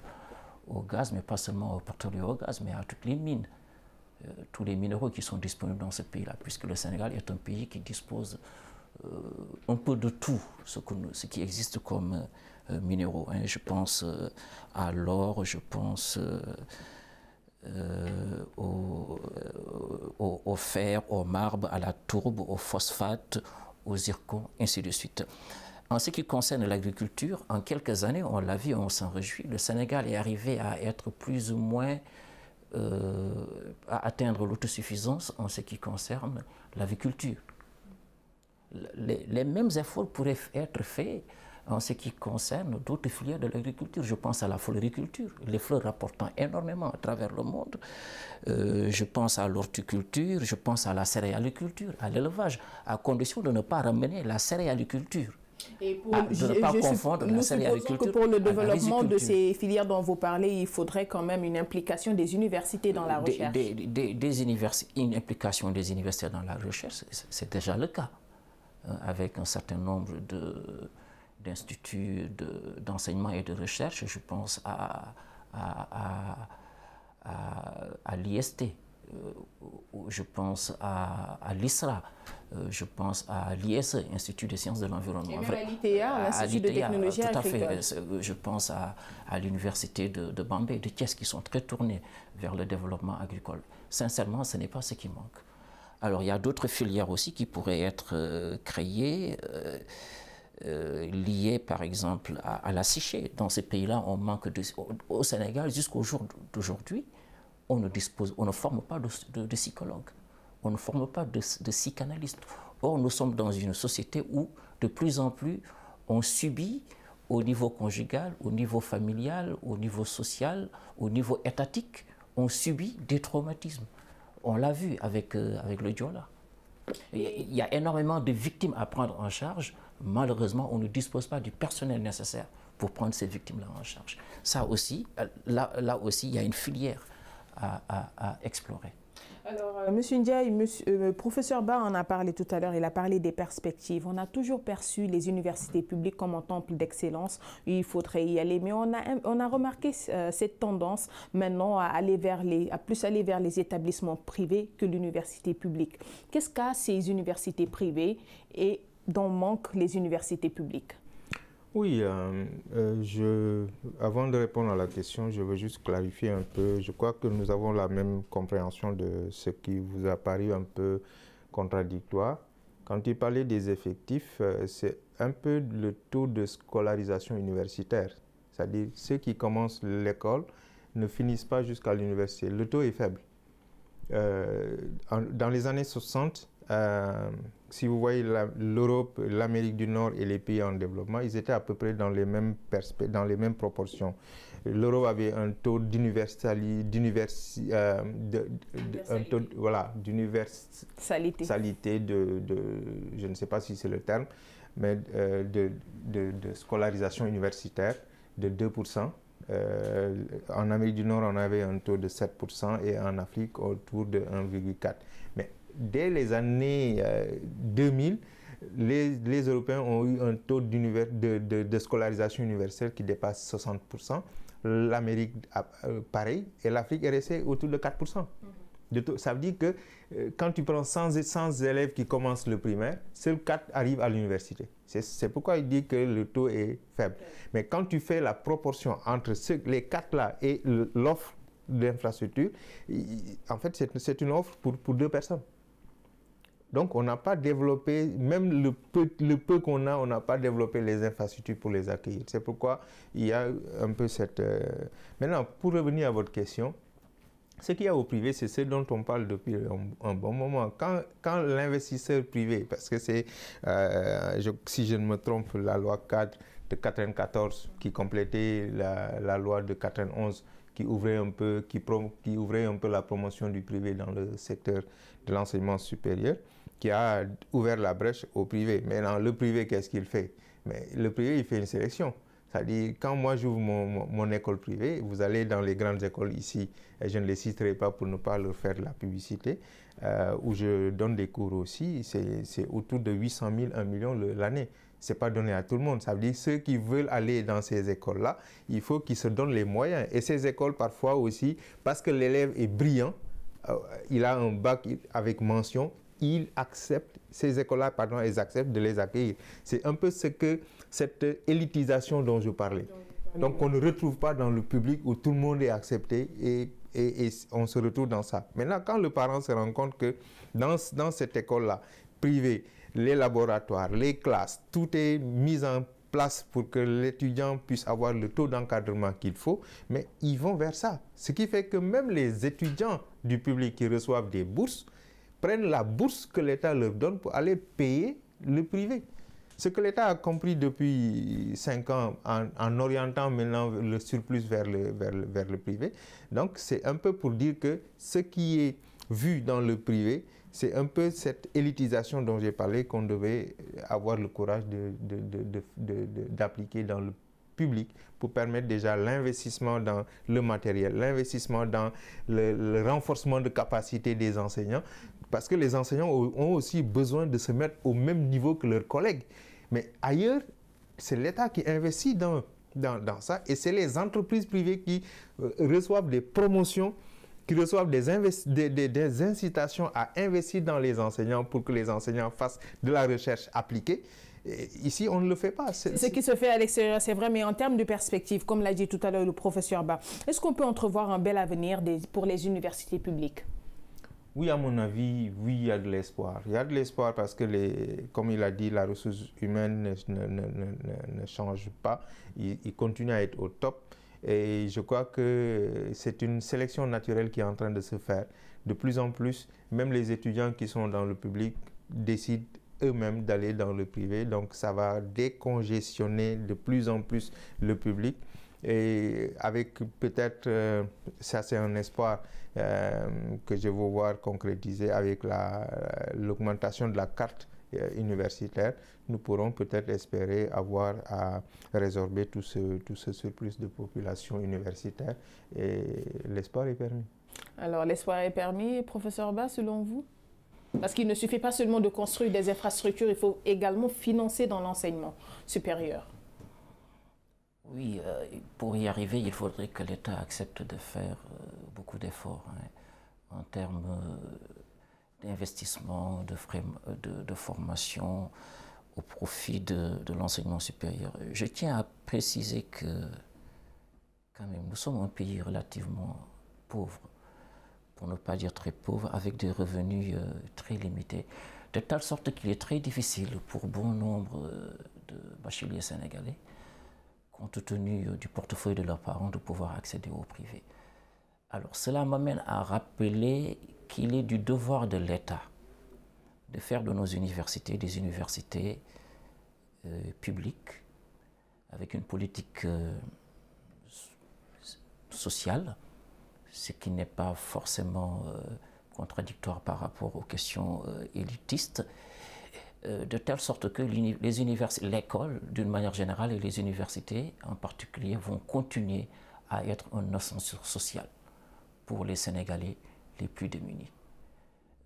au gaz, mais pas seulement au pétrole et au gaz, mais à toutes les mines. Euh, tous les minéraux qui sont disponibles dans ce pays-là, puisque le Sénégal est un pays qui dispose euh, un peu de tout ce, que ce qui existe comme euh, minéraux. Hein. Je pense à l'or, je pense au, au, fer, au marbre, à la tourbe, au phosphate, au zircon, ainsi de suite. En ce qui concerne l'agriculture, en quelques années, on l'a vu, on s'en réjouit, le Sénégal est arrivé à être plus ou moins euh, à atteindre l'autosuffisance en ce qui concerne l'aviculture. Les, mêmes efforts pourraient être faits en ce qui concerne d'autres filières de l'agriculture. Je pense à la floriculture, les fleurs rapportant énormément à travers le monde. Euh, je pense à l'horticulture, je pense à la céréaliculture, à l'élevage, à condition de ne pas ramener la céréaliculture pour, ah, je, pas que pour le développement de ces filières dont vous parlez, il faudrait quand même une implication des universités dans la recherche. Des, une implication des universités dans la recherche, c'est déjà le cas, hein, avec un certain nombre d'instituts d'enseignement et de recherche. Je pense à l'IST euh, je pense à, à l'ISRA, euh, je pense à l'IS, e, Institut des sciences de l'environnement. à l'ITA, l'Institut de euh, technologie Tout à fait. Je pense à, l'université de, de Bambay, de Thiès, qui sont très tournées vers le développement agricole. Sincèrement, ce n'est pas ce qui manque. Alors, il y a d'autres filières aussi qui pourraient être créées. liées par exemple à, à la Siché. Dans ces pays-là, on manque au Sénégal, jusqu'au jour d'aujourd'hui, on ne dispose, on ne forme pas de, psychologues, on ne forme pas de, de psychanalystes. Or, nous sommes dans une société où, de plus en plus, on subit au niveau conjugal, au niveau familial, au niveau social, au niveau étatique, on subit des traumatismes. On l'a vu avec, euh, avec le Diola. Il y a énormément de victimes à prendre en charge. Malheureusement, on ne dispose pas du personnel nécessaire pour prendre ces victimes-là en charge. Ça aussi, euh, là, là aussi, il y a une filière à, explorer. Alors, euh, Monsieur Ndiaye, monsieur, euh, professeur Ba en a parlé tout à l'heure, il a parlé des perspectives. On a toujours perçu les universités publiques comme un temple d'excellence, il faudrait y aller, mais on a, remarqué euh, cette tendance maintenant à, aller vers les, à plus aller vers les établissements privés que l'université publique. Qu'est-ce qu'a ces universités privées et dont manquent les universités publiques oui, euh, euh, je, avant de répondre à la question, je veux juste clarifier un peu. Je crois que nous avons la même compréhension de ce qui vous a paru un peu contradictoire. Quand il parlait des effectifs, euh, c'est un peu le taux de scolarisation universitaire. C'est-à-dire ceux qui commencent l'école ne finissent pas jusqu'à l'université. Le taux est faible. dans les années 60, si vous voyez l'Europe, l'Amérique du Nord et les pays en développement, ils étaient à peu près dans les mêmes, proportions. L'Europe avait un taux euh, d'universalité de, voilà, de, je ne sais pas si c'est le terme, mais euh, de, scolarisation universitaire de 2%. Euh, en Amérique du Nord, on avait un taux de 7% et en Afrique autour de 1,4% dès les années 2000, euh, les, Européens ont eu un taux de, de, scolarisation universelle qui dépasse 60%. L'Amérique, euh, pareil, et l'Afrique est restée autour de 4%. Mm-hmm. Ça veut dire que euh, quand tu prends 100, 100, élèves qui commencent le primaire, seuls 4 arrivent à l'université. C'est pourquoi il dit que le taux est faible. Mais quand tu fais la proportion entre les 4-là et l'offre d'infrastructure, en fait, c'est une offre pour, pour deux personnes. Donc, on n'a pas développé, même le peu, le peu qu'on a, on n'a pas développé les infrastructures pour les accueillir. C'est pourquoi il y a un peu cette... Euh, maintenant, pour revenir à votre question, ce qu'il y a au privé, c'est ce dont on parle depuis un, bon moment. Quand, l'investisseur privé, parce que c'est, euh, si je ne me trompe, la loi 4 de 94 qui complétait la, loi de 91 qui ouvrait un peu, qui, qui ouvrait un peu la promotion du privé dans le secteur de l'enseignement supérieur qui a ouvert la brèche au privé. Maintenant, le privé, qu'est-ce qu'il fait Mais le privé, il fait une sélection. C'est-à-dire, quand moi j'ouvre mon, mon, école privée, vous allez dans les grandes écoles ici, et je ne les citerai pas pour ne pas leur faire la publicité, euh, où je donne des cours aussi, c'est autour de 800 000, 1 million l'année. Ce n'est pas donné à tout le monde. Ça veut dire que ceux qui veulent aller dans ces écoles-là, il faut qu'ils se donnent les moyens. Et ces écoles, parfois aussi, parce que l'élève est brillant, euh, il a un bac avec mention, ils acceptent, ces écoles-là, pardon, ils acceptent de les accueillir. C'est un peu ce que cette élitisation dont je parlais. Donc, on ne retrouve pas dans le public où tout le monde est accepté et, on se retrouve dans ça. Maintenant, quand le parent se rend compte que dans cette école-là, privée, les laboratoires, les classes, tout est mis en place pour que l'étudiant puisse avoir le taux d'encadrement qu'il faut, mais ils vont vers ça. Ce qui fait que même les étudiants du public qui reçoivent des bourses, prennent la bourse que l'État leur donne pour aller payer le privé. Ce que l'État a compris depuis 5 ans en, orientant maintenant le surplus vers le, vers privé, donc c'est un peu pour dire que ce qui est vu dans le privé, c'est un peu cette élitisation dont j'ai parlé qu'on devait avoir le courage d'appliquer de, de, dans le public pour permettre déjà l'investissement dans le matériel, l'investissement dans le, le, renforcement de capacité des enseignants. Parce que les enseignants ont aussi besoin de se mettre au même niveau que leurs collègues. Mais ailleurs, c'est l'État qui investit dans, dans, ça et c'est les entreprises privées qui euh, reçoivent des promotions, qui reçoivent des, incitations à investir dans les enseignants pour que les enseignants fassent de la recherche appliquée. ici, on ne le fait pas. Ce qui se fait à l'extérieur, c'est vrai, mais en termes de perspective, comme l'a dit tout à l'heure le professeur Ba, est-ce qu'on peut entrevoir un bel avenir pour les universités publiques oui, à mon avis, oui, il y a de l'espoir. Il y a de l'espoir parce que, les, comme il a dit, la ressource humaine ne, change pas. Il, il, continue à être au top. Et je crois que c'est une sélection naturelle qui est en train de se faire. De plus en plus, même les étudiants qui sont dans le public décident eux-mêmes d'aller dans le privé. Donc ça va décongestionner de plus en plus le public et avec peut-être, euh, ça c'est un espoir euh, que je veux voir concrétiser avec euh, l'augmentation de la carte universitaire, nous pourrons peut-être espérer avoir à résorber tout ce, tout ce surplus de population universitaire et l'espoir est permis. Alors l'espoir est permis, professeur Bas, selon vous Parce qu'il ne suffit pas seulement de construire des infrastructures, il faut également financer dans l'enseignement supérieur. Oui, euh, pour y arriver, il faudrait que l'État accepte de faire euh, beaucoup d'efforts hein, en termes euh, d'investissement, de, formation au profit de, de l'enseignement supérieur. Je tiens à préciser que, quand même, nous sommes un pays relativement pauvre, pour ne pas dire très pauvre, avec des revenus très limités, de telle sorte qu'il est très difficile pour bon nombre de bacheliers sénégalais compte tenu euh, du portefeuille de leurs parents, de pouvoir accéder au privé. Alors cela m'amène à rappeler qu'il est du devoir de l'État de faire de nos universités des universités euh, publiques avec une politique euh, sociale, ce qui n'est pas forcément contradictoire par rapport aux questions élitistes. Euh, de telle sorte que les universités, l'école d'une manière générale et les universités en particulier vont continuer à être un ascenseur social pour les Sénégalais les plus démunis.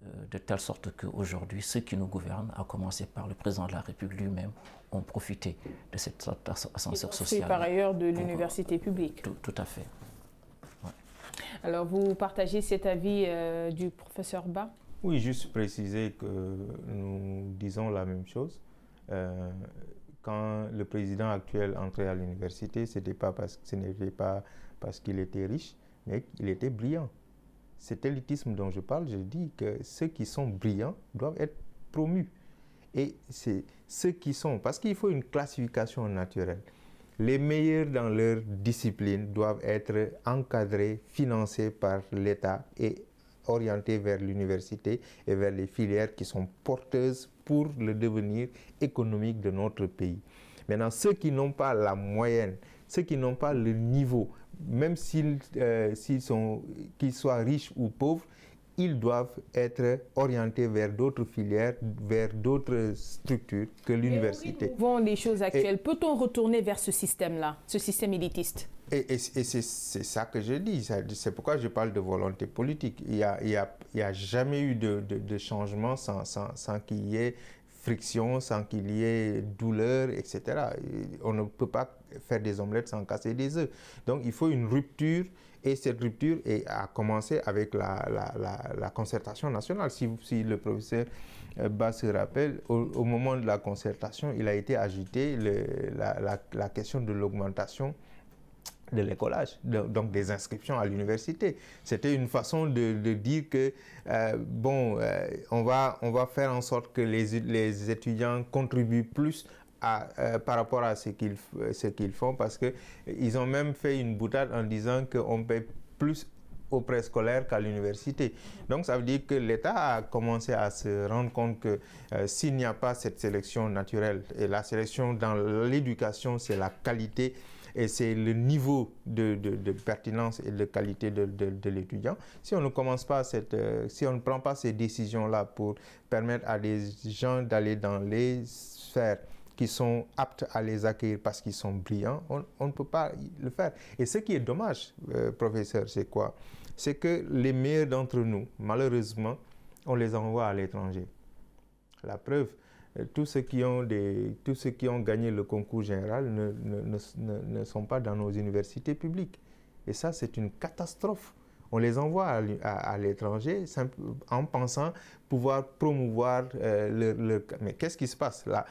Euh, de telle sorte qu'aujourd'hui, ceux qui nous gouvernent, à commencer par le président de la République lui-même, ont profité de cet ascenseur social. C'est par ailleurs de l'université euh, publique. Tout, à fait. Alors, vous partagez cet avis du professeur Bas oui, juste préciser que nous disons la même chose. Euh, quand le président actuel entrait à l'université, pas parce, ce n'était pas parce qu'il était riche, mais qu'il était brillant. Cet élitisme dont je parle, je dis que ceux qui sont brillants doivent être promus. Et c'est ceux qui sont, parce qu'il faut une classification naturelle. Les meilleurs dans leur discipline doivent être encadrés, financés par l'État et orientés vers l'université et vers les filières qui sont porteuses pour le devenir économique de notre pays. Maintenant, ceux qui n'ont pas la moyenne, ceux qui n'ont pas le niveau, même s'ils euh, sont, qu'ils soient riches ou pauvres, ils doivent être orientés vers d'autres filières, vers d'autres structures que l'université. Comment vont les choses actuelles. Peut-on retourner vers ce système-là, ce système élitiste et, c'est ça que je dis, c'est pourquoi je parle de volonté politique. Il n'y a, jamais eu de, changement sans, qu'il y ait friction, sans qu'il y ait douleur, etc. On ne peut pas faire des omelettes sans casser des œufs. Donc il faut une rupture et cette rupture a commencé avec la, concertation nationale. Si, le professeur euh, Bas se rappelle, au, moment de la concertation, il a été agité la, question de l'augmentation de l'écolage, donc des inscriptions à l'université. C'était une façon de, dire que, euh, bon, euh, on, va, on va faire en sorte que les, les étudiants contribuent plus à, euh, par rapport à ce qu'ils font, parce qu'ils ont même fait une boutade en disant qu'on paie plus au préscolaire qu'à l'université. Donc ça veut dire que l'État a commencé à se rendre compte que s'il n'y a pas cette sélection naturelle, et la sélection dans l'éducation, c'est la qualité et c'est le niveau de, pertinence et de qualité de, l'étudiant. Si on ne commence pas cette, euh, si on ne prend pas ces décisions-là pour permettre à des gens d'aller dans les sphères qui sont aptes à les accueillir parce qu'ils sont brillants, on, ne peut pas le faire. Et ce qui est dommage, euh, professeur, c'est quoi C'est que les meilleurs d'entre nous, malheureusement, on les envoie à l'étranger. La preuve, euh, tous ceux qui ont, tous ceux qui ont gagné le concours général ne, sont pas dans nos universités publiques. Et ça, c'est une catastrophe. On les envoie à, l'étranger en pensant pouvoir promouvoir le euh, leur, Mais qu'est-ce qui se passe là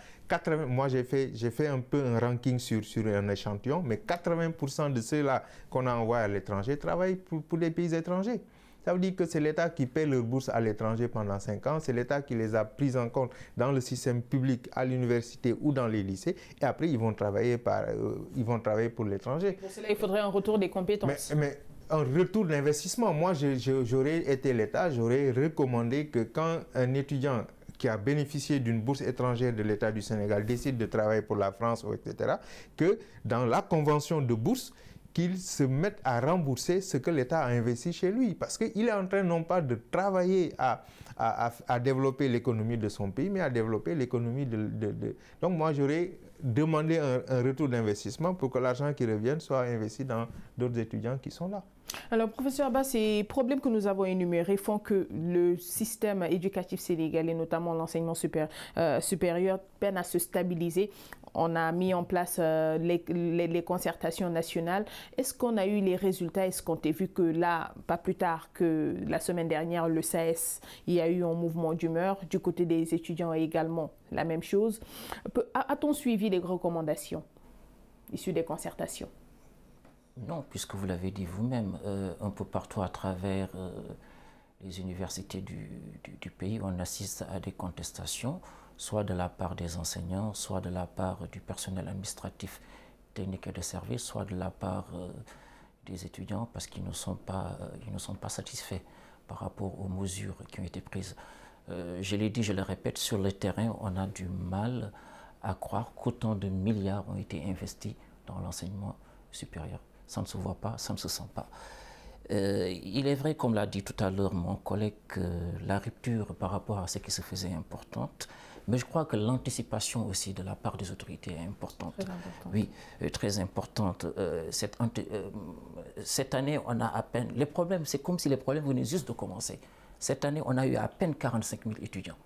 Moi, j'ai fait, un peu un ranking sur, un échantillon, mais 80% de ceux-là qu'on a à l'étranger travaillent pour, pour des pays étrangers. Ça veut dire que c'est l'État qui paie leurs bourses à l'étranger pendant 5 ans, c'est l'État qui les a prises en compte dans le système public, à l'université ou dans les lycées, et après ils vont travailler, par, euh, ils vont travailler pour l'étranger. Pour cela, il faudrait un retour des compétences. Mais, mais un retour d'investissement, moi j'aurais été l'État, j'aurais recommandé que quand un étudiant qui a bénéficié d'une bourse étrangère de l'État du Sénégal décide de travailler pour la France, etc., que dans la convention de bourse, qu'il se mette à rembourser ce que l'État a investi chez lui. Parce qu'il est en train non pas de travailler à, à, développer l'économie de son pays, mais à développer l'économie de, Donc moi, j'aurais demandé un, retour d'investissement pour que l'argent qui revienne soit investi dans d'autres étudiants qui sont là. Alors, professeur Abbas, ces problèmes que nous avons énumérés font que le système éducatif sénégalais, notamment l'enseignement supérieur, euh, supérieur, peine à se stabiliser on a mis en place euh, les, concertations nationales. Est-ce qu'on a eu les résultats Est-ce qu'on a vu que là, pas plus tard que la semaine dernière, le SAS, il y a eu un mouvement d'humeur du côté des étudiants également la même chose. A-t-on suivi les recommandations issues des concertations Non, puisque vous l'avez dit vous-même, euh, un peu partout à travers euh, les universités du, pays, on assiste à des contestations soit de la part des enseignants, soit de la part du personnel administratif, technique et de service, soit de la part euh, des étudiants parce qu'ils ne, sont pas, euh, ne sont pas satisfaits par rapport aux mesures qui ont été prises. Euh, je l'ai dit, je le répète, sur le terrain, on a du mal à croire qu'autant de milliards ont été investis dans l'enseignement supérieur. Ça ne se voit pas, ça ne se sent pas. il est vrai, comme l'a dit tout à l'heure mon collègue, que la rupture par rapport à ce qui se faisait importante. Mais je crois que l'anticipation aussi de la part des autorités est importante. Oui, très importante. Euh, euh, euh, cette, année, on a à peine... Les problèmes, c'est comme si les problèmes venaient juste de commencer. Cette année, on a eu à peine 45 000 étudiants.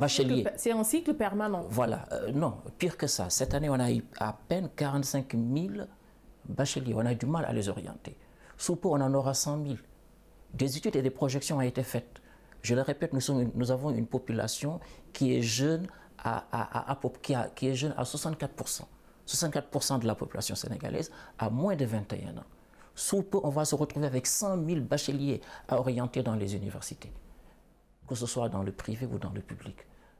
bacheliers. C'est un cycle permanent. Voilà. non, pire que ça. Cette année, on a eu à peine 45 000 bacheliers. On a du mal à les orienter. Sous peu, on en aura 100 000. Des études et des projections ont été faites je le répète, nous, avons une population qui est jeune à, qui, est jeune à 64%. 64% de la population sénégalaise a moins de 21 ans. Sous peu, on va se retrouver avec 100 000 bacheliers à orienter dans les universités, que ce soit dans le privé ou dans le public.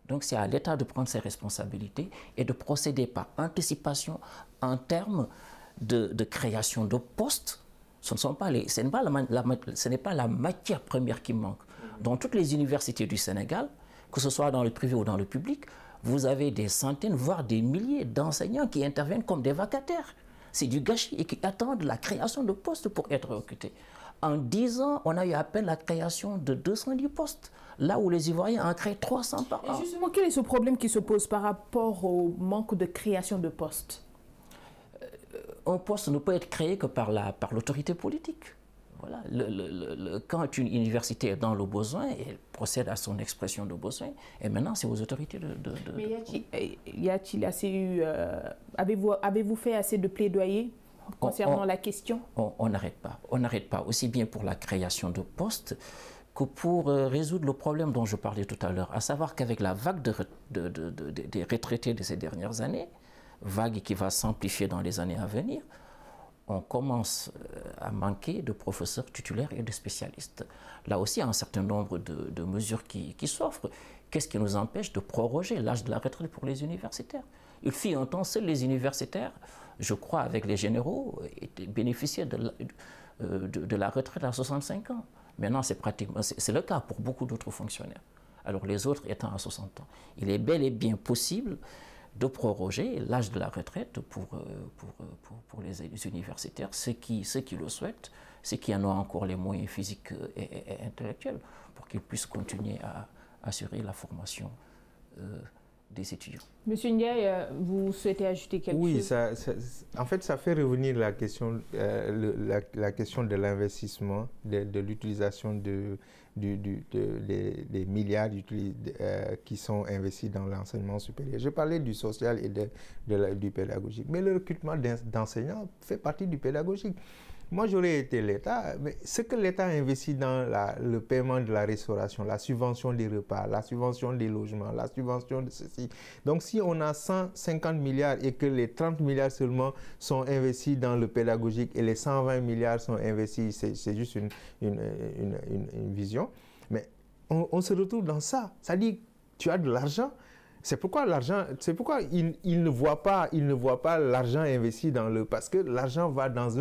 Donc c'est à l'État de prendre ses responsabilités et de procéder par anticipation en termes de, création de postes. Ce ne pas ce n'est pas la matière première qui manque, dans toutes les universités du Sénégal, que ce soit dans le privé ou dans le public, vous avez des centaines, voire des milliers d'enseignants qui interviennent comme des vacataires. C'est du gâchis et qui attendent la création de postes pour être recrutés. En 10 ans, on a eu à peine la création de 210 postes, là où les Ivoiriens en créent 300 par an. Et justement, quel est ce problème qui se pose par rapport au manque de création de postes euh, Un poste ne peut être créé que par l'autorité politique. Voilà, le, quand une université est dans le besoin, elle procède à son expression de besoin, et maintenant c'est aux autorités de... Mais y a-t-il assez eu... Euh, avez-vous avez fait assez de plaidoyer concernant la question On n'arrête pas. On n'arrête pas, aussi bien pour la création de postes que pour euh, résoudre le problème dont je parlais tout à l'heure, à savoir qu'avec la vague de, des retraités de ces dernières années, vague qui va s'amplifier dans les années à venir, on commence euh, à manquer de professeurs titulaires et de spécialistes. Là aussi, il y a un certain nombre de, mesures qui, s'offrent. Qu'est-ce qui nous empêche de proroger l'âge de la retraite pour les universitaires Il fit un temps seuls les universitaires, je crois, avec les généraux, bénéficiaient euh, de la, retraite à 65 ans. Maintenant, c'est pratiquement c'est le cas pour beaucoup d'autres fonctionnaires. Alors les autres étant à 60 ans. Il est bel et bien possible de proroger l'âge de la retraite pour, euh, euh, pour, pour, les, universitaires, ceux qui, ceux qui le souhaitent, ceux qui en ont encore les moyens physiques euh, et, intellectuels, pour qu'ils puissent continuer à assurer la formation des étudiants. Monsieur Ndiaye, vous souhaitez ajouter quelque oui, chose Oui, ça, en fait, ça fait revenir la question, la, question de l'investissement, de l'utilisation de du, de, des, milliards euh, qui sont investis dans l'enseignement supérieur. Je parlais du social et du pédagogique, mais le recrutement d'enseignants fait partie du pédagogique. Moi, j'aurais été l'État, mais ce que l'État investit dans le paiement de la restauration, la subvention des repas, la subvention des logements, la subvention de ceci. Donc, si on a 150 milliards et que les 30 milliards seulement sont investis dans le pédagogique et les 120 milliards sont investis, c'est juste une, une, une, vision. Mais on, on se retrouve dans ça. Ça dit, tu as de l'argent, c'est pourquoi l'argent, c'est pourquoi ils, il ne voit pas, il ne voit pas l'argent investi dans le, parce que l'argent va dans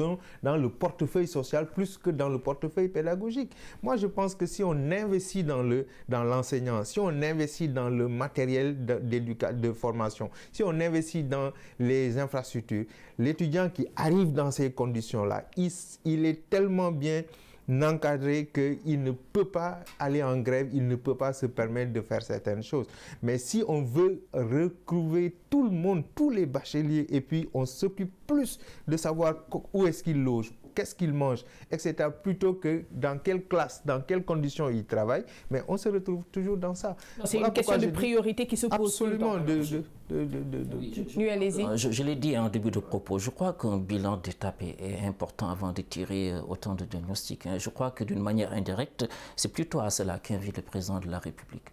dans le portefeuille social plus que dans le portefeuille pédagogique. Moi, je pense que si on investit dans le, dans l'enseignant, si on investit dans le matériel de formation, si on investit dans les infrastructures, l'étudiant qui arrive dans ces conditions-là, il, il est tellement bien n'encadrer qu'il ne peut pas aller en grève, il ne peut pas se permettre de faire certaines choses. Mais si on veut recrouver tout le monde, tous les bacheliers, et puis on s'occupe plus de savoir où est-ce qu'ils logent, qu'est-ce qu'ils mangent, etc. Plutôt que dans quelle classe, dans quelles conditions ils travaillent. Mais on se retrouve toujours dans ça. C'est une question de priorité qui se pose. Absolument. De, de, euh, je, l'ai dit en début de propos. Je crois qu'un bilan d'étape est, important avant de tirer euh, autant de diagnostics. Hein. Je crois que d'une manière indirecte, c'est plutôt à cela qu'invite le président de la République.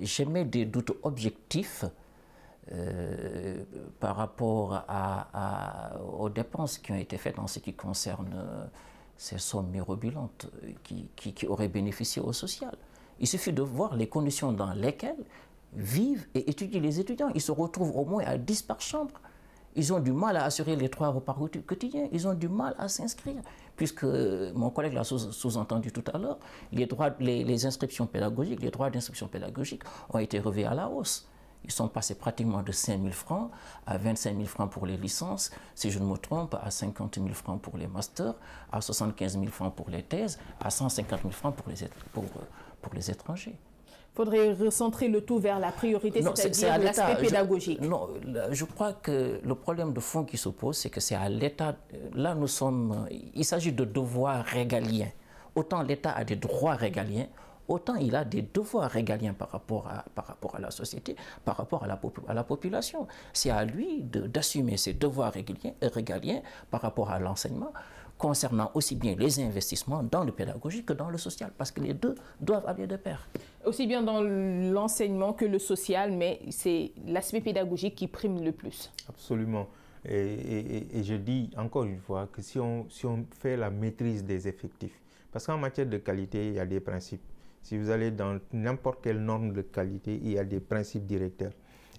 J'émets des doutes objectifs euh, par rapport aux dépenses qui ont été faites en ce qui concerne euh, ces sommes mirobolantes euh, qui, auraient bénéficié au social. Il suffit de voir les conditions dans lesquelles vivent et étudient les étudiants. Ils se retrouvent au moins à 10 par chambre. Ils ont du mal à assurer les trois repas quotidiens. Ils ont du mal à s'inscrire. Puisque mon collègue l'a sous-entendu tout à l'heure, les, les, les, inscriptions pédagogiques, les droits d'inscription pédagogique ont été revus à la hausse. Ils sont passés pratiquement de 5 000 francs à 25 000 francs pour les licences, si je ne me trompe, à 50 000 francs pour les masters, à 75 000 francs pour les thèses, à 150 000 francs pour les, pour, pour les étrangers faudrait recentrer le tout vers la priorité, c'est-à-dire l'aspect pédagogique. Je, non, je crois que le problème de fond qui se pose, c'est que c'est à l'État. Là, nous sommes. Il s'agit de devoirs régaliens. Autant l'État a des droits régaliens, autant il a des devoirs régaliens par rapport à, par rapport à la société, par rapport à la, population. C'est à lui d'assumer ses devoirs régaliens, par rapport à l'enseignement, concernant aussi bien les investissements dans le pédagogique que dans le social, parce que les deux doivent aller de pair. Aussi bien dans l'enseignement que le social, mais c'est l'aspect pédagogique qui prime le plus. Absolument. Et, et, je dis encore une fois que si on, si on fait la maîtrise des effectifs, parce qu'en matière de qualité, il y a des principes si vous allez dans n'importe quelle norme de qualité, il y a des principes directeurs.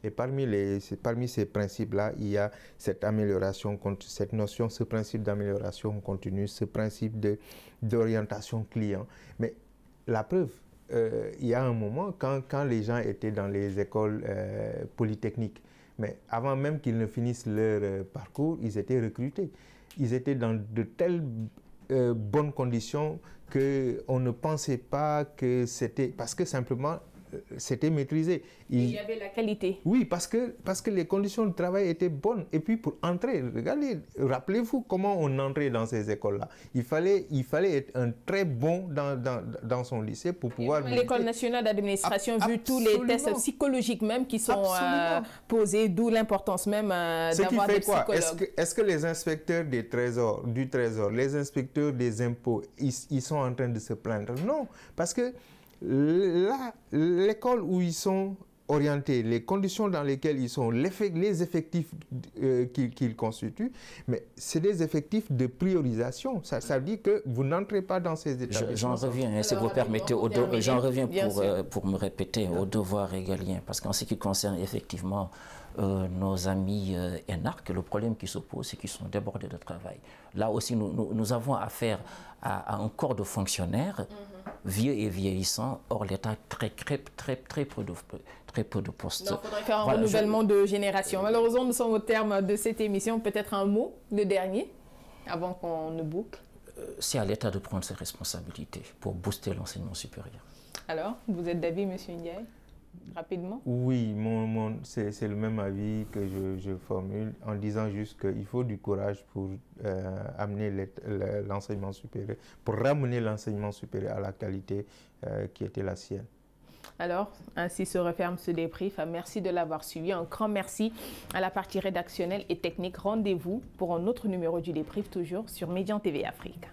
Et parmi, les, parmi ces principes-là, il y a cette amélioration, cette notion, ce principe d'amélioration continue, ce principe d'orientation client. Mais la preuve, euh, il y a un moment, quand, quand les gens étaient dans les écoles euh, polytechniques, mais avant même qu'ils ne finissent leur euh, parcours, ils étaient recrutés. Ils étaient dans de telles bonnes conditions qu'on ne pensait pas que c'était... Parce que simplement, euh, c'était maîtrisé. Il... y avait la qualité. Oui, parce que, parce que les conditions de travail étaient bonnes. Et puis pour entrer, regardez, rappelez-vous comment on entrait dans ces écoles-là. Il fallait, il fallait être un très bon dans, dans, dans son lycée pour pouvoir... L'école nationale d'administration, vu tous les tests psychologiques même qui sont euh, posés, d'où l'importance même euh, d'avoir des psychologues. Est-ce que, est que, les inspecteurs des trésors, du trésor, les inspecteurs des impôts, ils, ils sont en train de se plaindre Non, parce que Là, l'école où ils sont orientés, les conditions dans lesquelles ils sont, les effectifs euh, qu'ils constituent, mais c'est des effectifs de priorisation. Ça, ça veut dire que vous n'entrez pas dans ces établissements. Hein, j'en reviens, si vous permettez, j'en reviens pour, euh, pour me répéter, au devoir régalien, parce qu'en ce qui concerne effectivement euh, nos amis ENARC, le problème qui se pose, c'est qu'ils sont débordés de travail. Là aussi, nous, nous, avons affaire à, un corps de fonctionnaires mhm vieux et vieillissant. Or, l'État très, très, très, très peu de, très peu postes. il faudrait faire un renouvellement de génération. Malheureusement, nous sommes au terme de cette émission. Peut-être un mot, le dernier, avant qu'on ne boucle. Euh, c'est à l'État de prendre ses responsabilités pour booster l'enseignement supérieur. Alors, vous êtes d'avis, M. Ndiaye rapidement Oui, mon, mon c'est le même avis que je, je formule en disant juste qu'il faut du courage pour euh, amener l'enseignement supérieur, pour ramener l'enseignement supérieur à la qualité euh, qui était la sienne. Alors, ainsi se referme ce débrief. Merci de l'avoir suivi. Un grand merci à la partie rédactionnelle et technique. Rendez-vous pour un autre numéro du débrief, toujours sur Médian TV Afrique.